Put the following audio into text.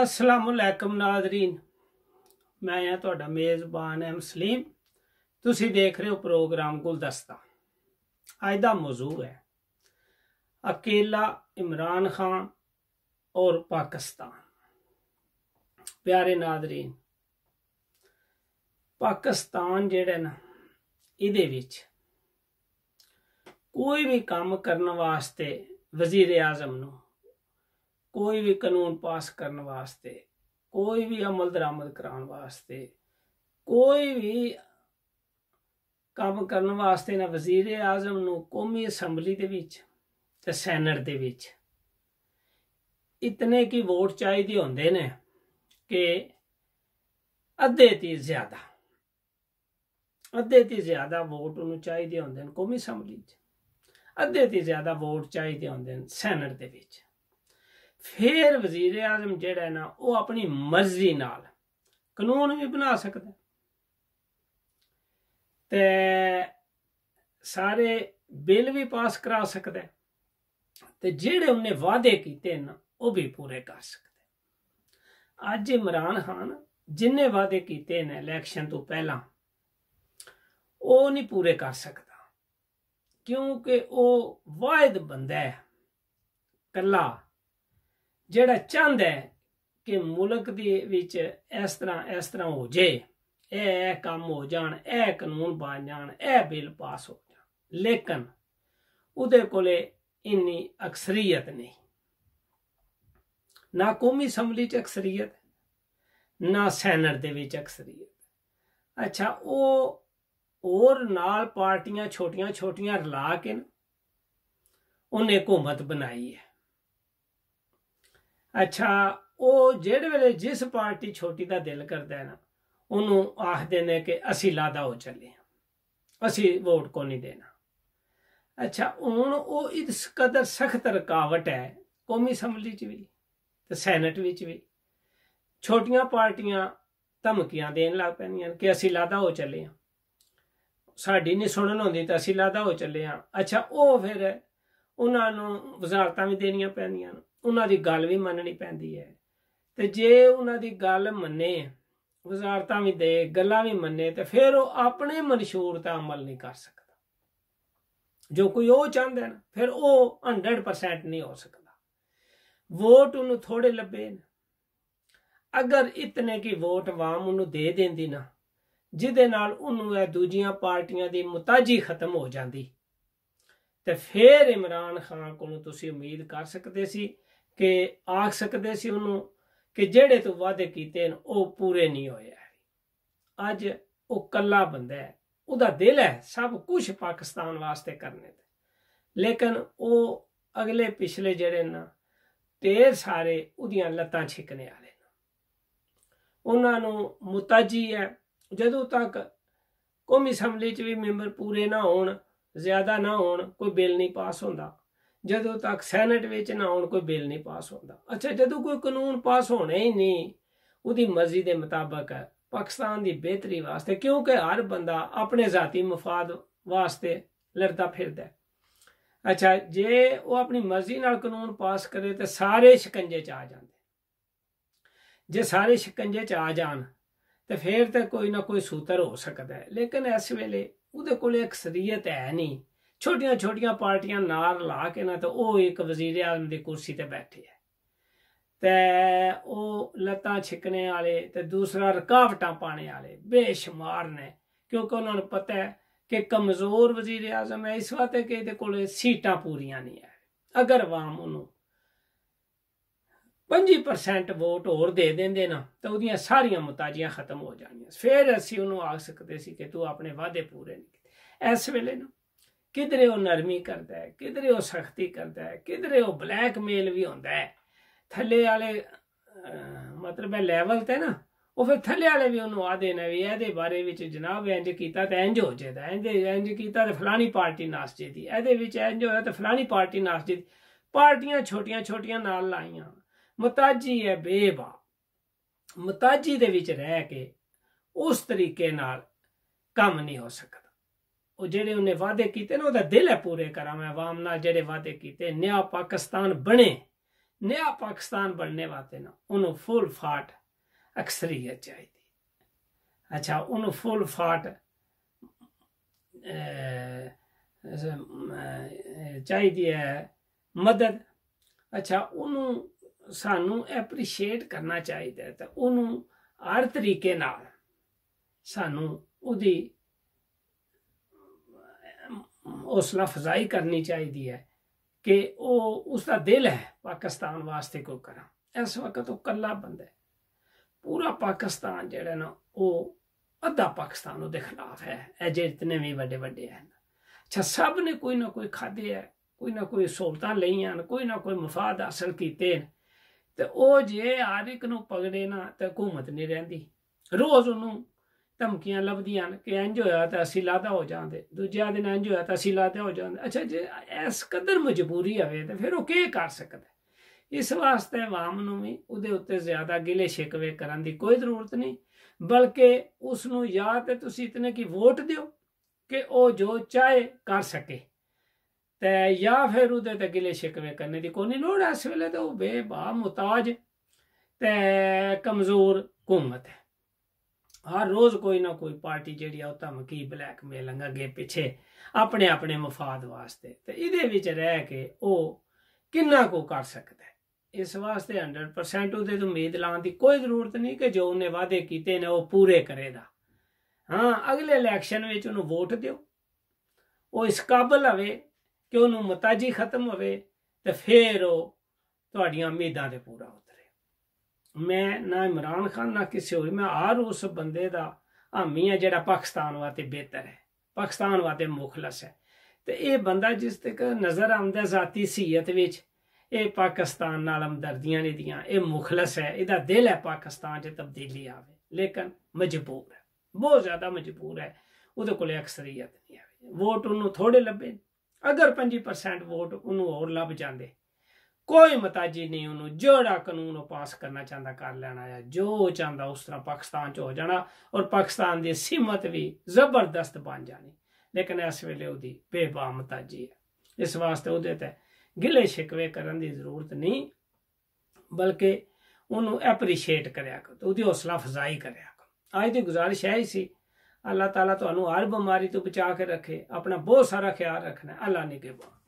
ਅਸਲਾਮੁਅਲੈਕਮ ਨਾਜ਼ਰੀਨ ਮੈਂ ਆ ਤੁਹਾਡਾ ਮੇਜ਼ਬਾਨ ਐਮ ਸਲੀਮ ਤੁਸੀਂ ਦੇਖ ਰਹੇ ਹੋ ਪ੍ਰੋਗਰਾਮ ਗੁਲਦਸਤਾ ਅੱਜ ਦਾ ਮੌਜੂ ਹੈ ਅਕੇਲਾ ਇਮਰਾਨ ਖਾਨ ਔਰ ਪਾਕਿਸਤਾਨ ਪਿਆਰੇ ਨਾਜ਼ਰੀਨ ਪਾਕਿਸਤਾਨ ਜਿਹੜਾ ਨਾ ਇਹਦੇ ਵਿੱਚ ਕੋਈ ਵੀ ਕੰਮ ਕਰਨ ਵਾਸਤੇ ਵਜ਼ੀਰ ਆਜ਼ਮ ਨੂੰ ਕੋਈ ਵੀ ਕਾਨੂੰਨ ਪਾਸ ਕਰਨ ਵਾਸਤੇ ਕੋਈ ਵੀ ਅਮਲ ਦਰਾਮਦ ਕਰਾਉਣ ਵਾਸਤੇ ਕੋਈ ਵੀ ਕੰਮ ਕਰਨ ਵਾਸਤੇ ਨਾ ਵਜ਼ੀਰ ਆਜ਼ਮ ਨੂੰ ਕੌਮੀ ਅਸੈਂਬਲੀ ਦੇ ਵਿੱਚ ਤੇ ਸੈਨੇਟ ਦੇ ਵਿੱਚ ਇਤਨੇ ਕੀ ਵੋਟ ਚਾਹੀਦੇ ਹੁੰਦੇ ਨੇ ਕਿ ਅੱਧੇ ਤੋਂ ਜ਼ਿਆਦਾ ਅੱਧੇ ਤੋਂ ਜ਼ਿਆਦਾ ਵੋਟ ਉਹਨੂੰ ਚਾਹੀਦੇ ਹੁੰਦੇ ਨੇ ਕੌਮੀ ਅਸੈਂਬਲੀ 'ਚ ਅੱਧੇ ਤੋਂ ਜ਼ਿਆਦਾ ਵੋਟ ਚਾਹੀਦੇ ਹੁੰਦੇ ਨੇ ਸੈਨੇਟ ਦੇ ਵਿੱਚ ਫਿਰ ਵਜ਼ੀਰ ਆਜ਼ਮ ਜਿਹੜਾ ਨਾ ਉਹ ਆਪਣੀ ਮਰਜ਼ੀ ਨਾਲ ਕਾਨੂੰਨ ਵੀ ਬਣਾ ਸਕਦਾ ਤੇ ਸਾਰੇ ਬਿੱਲ ਵੀ ਪਾਸ ਕਰਾ ਸਕਦਾ ਤੇ ਜਿਹੜੇ ਉਹਨੇ ਵਾਅਦੇ ਕੀਤੇ ਨਾ ਉਹ ਵੀ ਪੂਰੇ ਕਰ ਸਕਦਾ ਅੱਜ ਇਮਰਾਨ ਖਾਨ ਜਿੰਨੇ ਵਾਅਦੇ ਕੀਤੇ ਨੇ ਇਲੈਕਸ਼ਨ ਤੋਂ ਪਹਿਲਾਂ ਉਹ ਨਹੀਂ ਪੂਰੇ ਕਰ ਸਕਦਾ ਕਿਉਂਕਿ ਉਹ ਵਾਅਦ ਬੰਦਾ ਹੈ ਕੱਲਾ ਜਿਹੜਾ ਚਾਹੁੰਦਾ ਹੈ ਕਿ ਮੁਲਕ ਦੇ ਵਿੱਚ ਇਸ ਤਰ੍ਹਾਂ ਇਸ ਤਰ੍ਹਾਂ ਹੋ ਜੇ ਇਹ ਕੰਮ ਹੋ ਜਾਣ ਇਹ ਕਾਨੂੰਨ ਬਣ ਜਾਣ ਇਹ ਬਿੱਲ ਪਾਸ ਹੋ ਜਾਣ ਲੇਕਿਨ ਉਹਦੇ ਕੋਲੇ ਇੰਨੀ ਅਕਸਰੀਅਤ ਨਹੀਂ ਨਾ ਕੌਮੀ ਅਸੈਂਬਲੀ 'ਚ ਅਕਸਰੀਅਤ ਨਾ ਸੈਨਟ ਦੇ ਵਿੱਚ ਅਕਸਰੀਅਤ ਅੱਛਾ ਉਹ ਹੋਰ ਨਾਲ ਪਾਰਟੀਆਂ ਛੋਟੀਆਂ-ਛੋਟੀਆਂ ਰਲਾ ਕੇ ਉਹਨੇ ਹਕੂਮਤ ਬਣਾਈ ਹੈ ਅੱਛਾ ਉਹ ਜਿਹੜੇ ਵੇਲੇ ਜਿਸ ਪਾਰਟੀ ਛੋਟੀ ਦਾ ਦਿਲ ਕਰਦਾ ਹੈ ਨਾ ਉਹਨੂੰ ਆਖਦੇ ਨੇ ਕਿ ਅਸੀਂ ਲਾਦਾ ਹੋ ਚੱਲੇ ਅਸੀਂ ਵੋਟ ਕੋ ਨਹੀਂ ਦੇਣਾ ਅੱਛਾ ਹੁਣ ਉਹ ਇਸ ਕਦਰ ਸਖਤ ਰਕਾਵਟ ਹੈ ਕੌਮੀ ਅਸੈਂਬਲੀ 'ਚ ਵੀ ਤੇ ਸੈਨੇਟ ਵਿੱਚ ਵੀ ਛੋਟੀਆਂ ਪਾਰਟੀਆਂ ਧਮਕੀਆਂ ਦੇਣ ਲੱਗ ਪੈਂਦੀਆਂ ਕਿ ਅਸੀਂ ਲਾਦਾ ਹੋ ਚੱਲੇ ਹਾਂ ਸਾਡੀ ਨਹੀਂ ਸੁਣਨ ਹੁੰਦੀ ਤਾਂ ਅਸੀਂ ਲਾਦਾ ਹੋ ਚੱਲੇ ਹਾਂ ਅੱਛਾ ਉਹ ਫਿਰ ਉਹਨਾਂ ਨੂੰ ਵਜ਼ਾਰਤਾਂ ਵੀ ਦੇਣੀਆਂ ਪੈਂਦੀਆਂ ਨੇ ਉਹਨਾਂ ਦੀ ਗੱਲ ਵੀ ਮੰਨਣੀ ਪੈਂਦੀ ਹੈ ਤੇ ਜੇ ਉਹਨਾਂ ਦੀ ਗੱਲ ਮੰਨੇ ਵਜ਼ਾਰਤਾਂ ਵੀ ਦੇ ਗੱਲਾਂ ਵੀ ਮੰਨੇ ਤੇ ਫਿਰ ਉਹ ਆਪਣੇ ਮਨਸ਼ੂਰ ਤੇ ਅਮਲ ਨਹੀਂ ਕਰ ਸਕਦਾ ਜੋ ਕੋਈ ਉਹ ਚਾਹੁੰਦਾ ਨਾ ਫਿਰ ਉਹ 100% ਨਹੀਂ ਹੋ ਸਕਦਾ ਵੋਟ ਉਹਨੂੰ ਥੋੜੇ ਲੱਭੇ ਨੇ ਅਗਰ ਇਤਨੇ ਕੀ ਵੋਟ ਵਾਮ ਉਹਨੂੰ ਦੇ ਦਿੰਦੀ ਨਾ ਜਿਹਦੇ ਨਾਲ ਉਹਨੂੰ ਇਹ ਦੂਜੀਆਂ ਪਾਰਟੀਆਂ ਦੀ ਮੁਤਾਜੀ ਖਤਮ ਹੋ ਜਾਂਦੀ ਤੇ ਫਿਰ ਇਮਰਾਨ ਖਾਨ ਕੋਲੋਂ ਤੁਸੀਂ ਉਮੀਦ ਕਰ ਸਕਦੇ ਸੀ ਕਿ ਆਖ ਸਕਦੇ ਸੀ ਉਹਨੂੰ ਕਿ ਜਿਹੜੇ ਤੋਂ ਵਾਅਦੇ ਕੀਤੇ ਨੇ ਉਹ ਪੂਰੇ ਨਹੀਂ ਹੋਏ ਅੱਜ ਉਹ ਕੱਲਾ ਬੰਦਾ ਹੈ ਉਹਦਾ ਦਿਲ ਹੈ ਸਭ ਕੁਝ ਪਾਕਿਸਤਾਨ ਵਾਸਤੇ ਕਰਨੇ ਤੇ ਲੇਕਿਨ ਉਹ ਅਗਲੇ ਪਿਛਲੇ ਜਿਹੜੇ ਨਾ ਤੇ ਸਾਰੇ ਉਹਦੀਆਂ ਲੱਤਾਂ ਛਿਕਨੇ ਵਾਲੇ ਨੇ ਉਹਨਾਂ ਨੂੰ ਮੁਤਾਜੀ ਹੈ ਜਦੋਂ ਤੱਕ ਕੌਮੀ ਅਸੈਂਬਲੀ 'ਚ ਵੀ ਮੈਂਬਰ ਪੂਰੇ ਨਾ ਹੋਣ ਜ਼ਿਆਦਾ ਨਾ ਹੋਣ ਕੋਈ ਬਿੱਲ ਨਹੀਂ ਪਾਸ ਹੁੰਦਾ ਜਦੋਂ ਤੱਕ ਸੈਨੇਟ ਵਿੱਚ ਨਾ ਆਉਣ ਕੋਈ ਬਿੱਲ ਨਹੀਂ ਪਾਸ ਹੁੰਦਾ ਅੱਛਾ ਜਦੋਂ ਕੋਈ ਕਾਨੂੰਨ ਪਾਸ ਹੋਣਾ ਹੀ ਨਹੀਂ ਉਹਦੀ ਮਰਜ਼ੀ ਦੇ ਮੁਤਾਬਕ ਹੈ ਪਾਕਿਸਤਾਨ ਦੀ ਬਿਹਤਰੀ ਵਾਸਤੇ ਕਿਉਂਕਿ ਹਰ ਬੰਦਾ ਆਪਣੇ ਜ਼ਾਤੀ ਮਫਾਦ ਵਾਸਤੇ ਲੜਦਾ ਫਿਰਦਾ ਹੈ ਅੱਛਾ ਜੇ ਉਹ ਆਪਣੀ ਮਰਜ਼ੀ ਨਾਲ ਕਾਨੂੰਨ ਪਾਸ ਕਰੇ ਤੇ ਸਾਰੇ ਸ਼ਿਕੰਜੇ 'ਚ ਆ ਜਾਂਦੇ ਜੇ ਸਾਰੇ ਸ਼ਿਕੰਜੇ 'ਚ ਆ ਜਾਣ ਤੇ ਫਿਰ ਤਾਂ ਕੋਈ ਨਾ ਕੋਈ ਸੂਤਰ ਹੋ ਸਕਦਾ ਹੈ ਲੇਕਿਨ ਇਸ ਵੇਲੇ ਉਹਦੇ ਕੋਲ ਅਕਸਰੀਅਤ ਹੈ ਨਹੀਂ ਛੋਟੀਆਂ ਛੋਟੀਆਂ ਪਾਰਟੀਆਂ ਨਾਲ ਲਾ ਕੇ ਨਾ ਤੇ ਉਹ ਇੱਕ ਵਜ਼ੀਰ ਆਜ਼ਮ ਦੀ ਕੁਰਸੀ ਤੇ ਬੈਠੇ ਆ ਤੇ ਉਹ ਲਤਾ ਛਿਕਣੇ ਵਾਲੇ ਤੇ ਦੂਸਰਾ ਰਕਾਵਟਾਂ ਪਾਣੇ ਵਾਲੇ ਬੇਸ਼ੁਮਾਰ ਨੇ ਕਿਉਂਕਿ ਉਹਨਾਂ ਨੂੰ ਪਤਾ ਹੈ ਕਿ ਕਮਜ਼ੋਰ ਵਜ਼ੀਰ ਆਜ਼ਮ ਹੈ ਇਸ ਵਾਤੇ ਕਿ ਇਹਦੇ ਕੋਲੇ ਸੀਟਾਂ ਪੂਰੀਆਂ ਨਹੀਂ ਹੈ ਅਗਰ ਵਾਮ ਉਹਨੂੰ 25% ਵੋਟ ਹੋਰ ਦੇ ਦਿੰਦੇ ਨਾ ਤਾਂ ਉਹਦੀਆਂ ਸਾਰੀਆਂ ਮੁਤਾਜੀਆਂ ਖਤਮ ਹੋ ਜਾਣੀਆਂ ਫਿਰ ਅਸੀਂ ਉਹਨੂੰ ਆਖ ਸਕਦੇ ਸੀ ਕਿ ਤੂੰ ਆਪਣੇ ਵਾਅਦੇ ਪੂਰੇ ਨਹੀਂ ਕੀਤੇ ਇਸ ਵੇਲੇ ਨੂੰ ਕਿਧਰੇ ਉਹ ਨਰਮੀ ਕਰਦਾ ਹੈ ਕਿਧਰੇ ਉਹ ਸਖਤੀ ਕਰਦਾ ਹੈ ਕਿਧਰੇ ਉਹ ਬਲੈਕਮੇਲ ਵੀ ਹੁੰਦਾ ਹੈ ਥੱਲੇ ਵਾਲੇ ਮਤਲਬ ਹੈ ਲੈਵਲ ਤੇ ਨਾ ਉਹ ਫਿਰ ਥੱਲੇ ਵਾਲੇ ਵੀ ਉਹਨੂੰ ਆ ਦੇਣਾ ਵੀ ਇਹਦੇ ਬਾਰੇ ਵਿੱਚ ਜਨਾਬ ਇੰਜ ਕੀਤਾ ਤਾਂ ਇੰਜ ਹੋ ਜਾਂਦਾ ਇੰਜ ਇੰਜ ਕੀਤਾ ਤਾਂ ਫਲਾਣੀ ਪਾਰਟੀ ਨਾਸ ਜੇਦੀ ਇਹਦੇ ਵਿੱਚ ਇੰਜ ਹੋਇਆ ਤਾਂ ਫਲਾਣੀ ਪਾਰਟੀ ਨਾਸ ਜੇਦੀ ਪਾਰਟੀਆਂ ਛੋਟੀਆਂ-ਛੋਟੀਆਂ ਨਾਲ ਲਾਈਆਂ ਮਤਾਜੀ ਹੈ ਬੇਵਾ ਮਤਾਜੀ ਦੇ ਵਿੱਚ ਰਹਿ ਕੇ ਉਸ ਤਰੀਕੇ ਨਾਲ ਕੰਮ ਨਹੀਂ ਹੋ ਸਕਦਾ ਉਹ ਜਿਹੜੇ ਉਹਨੇ ਵਾਅਦੇ ਕੀਤੇ ਨੇ ਉਹਦਾ ਦਿਲ ਹੈ ਪੂਰੇ ਕਰਾਂ ਮੈਂ ਆਵਾਮ ਨਾਲ ਜਿਹੜੇ ਵਾਅਦੇ ਕੀਤੇ ਨਿਆ ਪਾਕਿਸਤਾਨ ਬਣੇ ਨਿਆ ਪਾਕਿਸਤਾਨ ਬਣਨੇ ਵਾਤੇ ਨਾ ਉਹਨੂੰ ਫੁੱਲ ਫਾਟ ਅਕਸਰੀਅਤ ਚਾਹੀਦੀ ਅੱਛਾ ਉਹਨੂੰ ਫੁੱਲ ਫਾਟ ਚਾਹੀਦੀ ਹੈ ਮਦਦ ਅੱਛਾ ਉਹਨੂੰ ਸਾਨੂੰ ਐਪਰੀਸ਼ੀਏਟ ਕਰਨਾ ਚਾਹੀਦਾ ਤੇ ਉਹਨੂੰ ਹਰ ਤਰੀਕੇ ਨਾਲ ਸਾਨੂੰ ਉਹਦੀ ਹੌਸਲਾ ਫਜ਼ਾਈ ਕਰਨੀ ਚਾਹੀਦੀ ਹੈ ਕਿ ਉਹ ਉਸ ਦਾ ਦਿਲ ਹੈ ਪਾਕਿਸਤਾਨ ਵਾਸਤੇ ਕੋ ਕਰਾਂ ਇਸ ਵਕਤ ਉਹ ਕੱਲਾ ਬੰਦਾ ਹੈ ਪੂਰਾ ਪਾਕਿਸਤਾਨ ਜਿਹੜਾ ਨਾ ਉਹ ਅੱਧਾ ਪਾਕਿਸਤਾਨ ਉਹਦੇ ਖਿਲਾਫ ਹੈ ਇਹ ਜਿਹੜੇ ਇਤਨੇ ਵੀ ਵੱਡੇ ਵੱਡੇ ਹਨ ਅੱਛਾ ਸਭ ਨੇ ਕੋਈ ਨਾ ਕੋਈ ਖਾਦੇ ਹੈ ਕੋਈ ਨਾ ਕੋਈ ਸਹੂਲਤਾਂ ਲਈਆਂ ਕੋਈ ਨਾ ਕੋਈ ਮਫਾਦ ਹਾਸਲ ਕੀਤੇ ਤੇ ਉਹ ਜੇ ਹਰ ਨੂੰ ਪਗੜੇ ਨਾ ਤੇ ਹਕੂਮਤ ਨਹੀਂ ਰਹਿੰਦੀ ਰੋਜ਼ ਉਹਨੂੰ ਧਮਕੀਆਂ ਲੱਭਦੀਆਂ ਨੇ ਕਿ ਇੰਜ ਹੋਇਆ ਤਾਂ ਅਸੀਂ ਲਾਦਾ ਹੋ ਜਾਂਦੇ ਦੂਜਿਆਂ ਦਿਨ ਇੰਜ ਹੋਇਆ ਤਾਂ ਅਸੀਂ ਲਾਦਾ ਹੋ ਜਾਂਦੇ ਅੱਛਾ ਜੇ ਇਸ ਕਦਰ ਮਜਬੂਰੀ ਆਵੇ ਤਾਂ ਫਿਰ ਉਹ ਕੀ ਕਰ ਸਕਦਾ ਇਸ ਵਾਸਤੇ ਆਵਾਮ ਨੂੰ ਵੀ ਉਹਦੇ ਉੱਤੇ ਜ਼ਿਆਦਾ ਗਿਲੇ ਸ਼ਿਕਵੇ ਕਰਨ ਦੀ ਕੋਈ ਜ਼ਰੂਰਤ ਨਹੀਂ ਬਲਕਿ ਉਸ ਨੂੰ ਯਾ ਤੇ ਤੁਸੀਂ ਇਤਨੇ ਕੀ ਵੋਟ ਦਿਓ ਕਿ ਉਹ ਜੋ ਚਾਹੇ ਕਰ ਸਕੇ ਤੇ ਜਾਂ ਫਿਰ ਉਹਦੇ ਤੇ ਗਿਲੇ ਸ਼ਿਕਵੇ ਕਰਨ ਦੀ ਕੋਈ ਲੋੜ ਐਸ ਵੇਲੇ ਤਾਂ ਉਹ ਬੇਬਾ ਮੁਤਾਜ ਤੇ ਕਮਜ਼ੋਰ ਹਕੂਮਤ ਹੈ ਹਰ ਰੋਜ਼ ਕੋਈ ਨਾ ਕੋਈ ਪਾਰਟੀ ਜਿਹੜੀ ਆ ਉਹ ਧਮਕੀ ਲੰਗਾ ਅੱਗੇ ਪਿੱਛੇ ਆਪਣੇ ਆਪਣੇ ਮਫਾਦ ਵਾਸਤੇ ਤੇ ਇਹਦੇ ਵਿੱਚ ਰਹਿ ਕੇ ਉਹ ਕਿੰਨਾ ਕੋ ਕਰ ਸਕਦਾ ਇਸ ਵਾਸਤੇ 100% ਉਹਦੇ ਤੋਂ ਉਮੀਦ ਲਾਉਣ ਦੀ ਕੋਈ ਜ਼ਰੂਰਤ ਨਹੀਂ ਕਿ ਜੋ ਉਹਨੇ ਵਾਅਦੇ ਕੀਤੇ ਨੇ ਉਹ ਪੂਰੇ ਕਰੇਗਾ ਹਾਂ ਅਗਲੇ ਇਲੈਕਸ਼ਨ ਵਿੱਚ ਉਹਨੂੰ ਵੋਟ ਦਿਓ ਉਹ ਇਸ ਕਾਬਲ ਹੋਵੇ ਕਿ ਉਹਨੂੰ ਮਤਾਜੀ ਖਤਮ ਹੋਵੇ ਤੇ ਫੇਰ ਉਹ ਤੁਹਾਡੀਆਂ ਉਮੀਦਾਂ ਦੇ ਪੂਰਾ ਹੋਵੇ ਮੈਂ ਨਾ ਇਮਰਾਨ ਖਾਨ ਨਾ ਕਿਸੇ ਹੋਰ ਮੈਂ ਆਰ ਉਸ ਬੰਦੇ ਦਾ ਹਾਮੀ ਆ ਜਿਹੜਾ ਪਾਕਿਸਤਾਨ ਵਾਸਤੇ ਬਿਹਤਰ ਹੈ ਪਾਕਿਸਤਾਨ ਵਾਸਤੇ ਮੁਖਲਸ ਹੈ ਤੇ ਇਹ ਬੰਦਾ ਜਿਸ ਤੱਕ ਨਜ਼ਰ ਆਉਂਦਾ ਜ਼ਾਤੀ ਸਿਹਤ ਵਿੱਚ ਇਹ ਪਾਕਿਸਤਾਨ ਨਾਲ ਹਮਦਰਦੀਆਂ ਨਹੀਂ ਦੀਆਂ ਇਹ ਮੁਖਲਸ ਹੈ ਇਹਦਾ ਦਿਲ ਹੈ ਪਾਕਿਸਤਾਨ 'ਚ ਤਬਦੀਲੀ ਆਵੇ ਲੇਕਿਨ ਮਜਬੂਰ ਹੈ ਬਹੁਤ ਜ਼ਿਆਦਾ ਮਜਬੂਰ ਹੈ ਉਹਦੇ ਕੋਲੇ ਅਕਸਰੀਅਤ ਨਹੀਂ ਹੈ ਵੋਟ ਉਹਨੂੰ ਥੋੜੇ ਲੱਭੇ ਅਗਰ 5% ਵੋਟ ਉਹਨੂੰ ਹੋਰ ਲੱਭ ਜਾਂਦੇ ਕੋਈ ਮਤਾਜੀ ਨਹੀਂ ਉਹਨੂੰ ਜੋੜਾ ਕਾਨੂੰਨ ਉਹ ਪਾਸ ਕਰਨਾ ਚਾਹੁੰਦਾ ਕਰ ਲੈਣਾ ਹੈ ਜੋ ਚਾਹੁੰਦਾ ਉਸ ਤਰ੍ਹਾਂ ਪਾਕਿਸਤਾਨ 'ਚ ਹੋ ਜਾਣਾ ਔਰ ਪਾਕਿਸਤਾਨ ਦੀ ਸੀਮਤ ਵੀ ਜ਼ਬਰਦਸਤ ਬਣ ਜਾਣੀ ਲੇਕਿਨ ਇਸ ਵੇਲੇ ਉਹਦੀ ਮਤਾਜੀ ਹੈ ਇਸ ਵਾਸਤੇ ਉਹਦੇ ਤੇ ਗਿੱਲੇ ਸ਼ਿਕਵੇ ਕਰਨ ਦੀ ਜ਼ਰੂਰਤ ਨਹੀਂ ਬਲਕਿ ਉਹਨੂੰ ਐਪਰੀਸ਼ੀਏਟ ਕਰਿਆ ਕਰੋ ਉਹਦੀ ਹੌਸਲਾ ਫਜ਼ਾਈ ਕਰਿਆ ਕਰੋ ਅੱਜ ਦੀ ਗੁਜ਼ਾਰਿਸ਼ ਹੈ ਸੀ ਅੱਲਾਹ ਤਾਲਾ ਤੁਹਾਨੂੰ ਹਰ ਬਿਮਾਰੀ ਤੋਂ ਬਚਾ ਕੇ ਰੱਖੇ ਆਪਣਾ ਬਹੁਤ ਸਾਰਾ ਖਿਆਲ ਰੱਖਣਾ ਅੱਲਾ ਨੇ ਕਿਹਾ